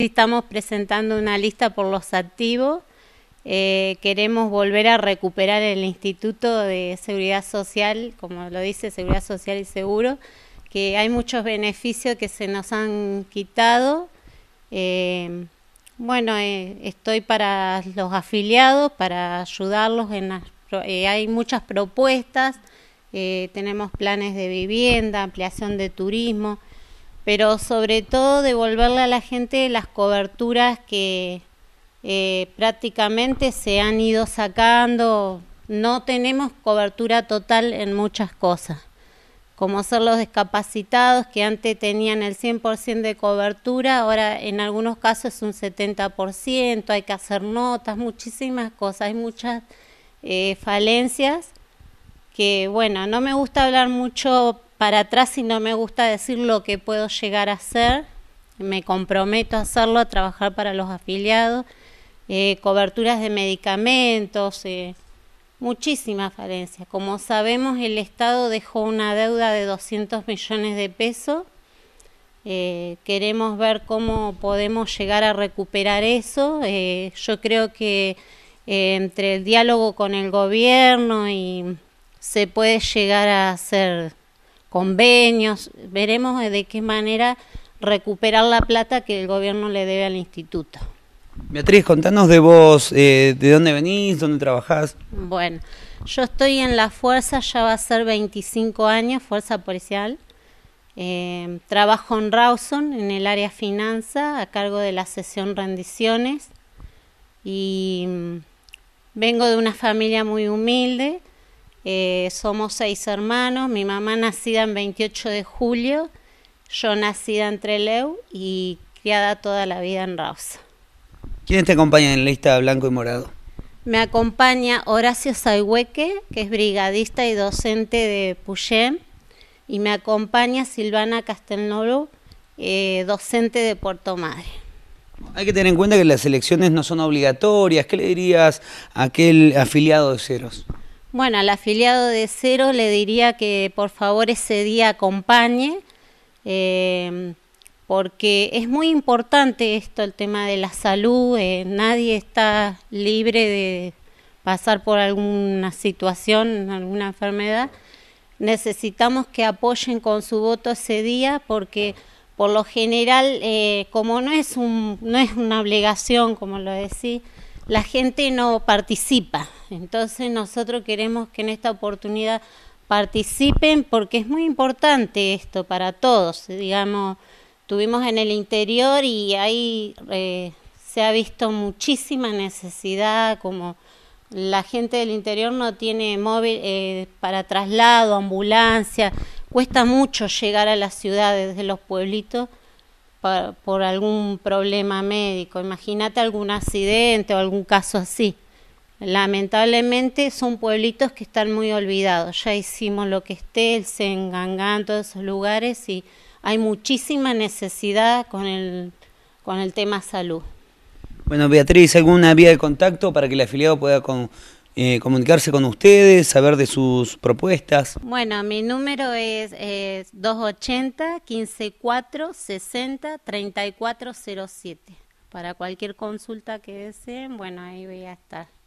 Estamos presentando una lista por los activos. Eh, queremos volver a recuperar el Instituto de Seguridad Social, como lo dice Seguridad Social y Seguro, que hay muchos beneficios que se nos han quitado. Eh, bueno, eh, estoy para los afiliados, para ayudarlos hay muchas propuestas, tenemos planes de vivienda, ampliación de turismo pero sobre todo devolverle a la gente las coberturas que eh, prácticamente se han ido sacando. No tenemos cobertura total en muchas cosas, como ser los discapacitados que antes tenían el 100% de cobertura, ahora en algunos casos es un 70%, hay que hacer notas, muchísimas cosas, hay muchas eh, falencias que, bueno, no me gusta hablar mucho para atrás y no me gusta decir lo que puedo llegar a hacer. Me comprometo a hacerlo, a trabajar para los afiliados, eh, coberturas de medicamentos, eh, muchísimas falencias. Como sabemos, el Estado dejó una deuda de 200 millones de pesos. Eh, queremos ver cómo podemos llegar a recuperar eso. yo creo que entre el diálogo con el gobierno y se puede llegar a hacer convenios. Veremos de qué manera recuperar la plata que el gobierno le debe al instituto. Beatriz, contanos de vos, eh, de dónde venís, dónde trabajás. Bueno, yo estoy en la fuerza, ya va a ser 25 años, fuerza policial. Eh, trabajo en Rawson, en el área finanza, a cargo de la sesión rendiciones. Y mm, vengo de una familia muy humilde, eh, somos seis hermanos, mi mamá nacida en 28 de julio, yo nacida en Treleu y criada toda la vida en Rausa. ¿Quiénes te acompañan en la lista blanco y morado? Me acompaña Horacio Saihueque, que es brigadista y docente de Puyem, y me acompaña Silvana Castelnoro, eh, docente de Puerto Madre. Hay que tener en cuenta que las elecciones no son obligatorias. ¿Qué le dirías a aquel afiliado de ceros? Bueno, al afiliado de cero le diría que por favor ese día acompañe, em, porque es muy importante esto, el tema de la salud, eh, nadie está libre de pasar por alguna situación, alguna enfermedad. Necesitamos que apoyen con su voto ese día porque por lo general, eh, como no es, no es una obligación, como lo decía, la gente no participa. Entonces nosotros queremos que en esta oportunidad participen porque es muy importante esto para todos. Digamos, tuvimos en el interior y ahí eh, se ha visto muchísima necesidad, como la gente del interior no tiene móvil eh, para traslado, ambulancia, cuesta mucho llegar a las ciudades de los pueblitos por, algún problema médico. Imagínate algún accidente o algún caso así. Lamentablemente son pueblitos que están muy olvidados. Ya hicimos lo que esté, el Sengangán, todos esos lugares y hay muchísima necesidad con el, con el tema salud. Bueno, Beatriz, ¿alguna vía de contacto para que el afiliado pueda con, eh, comunicarse con ustedes, saber de sus propuestas? Bueno, mi número es, es 280 154 60 3407. Para cualquier consulta que deseen, bueno, ahí voy a estar.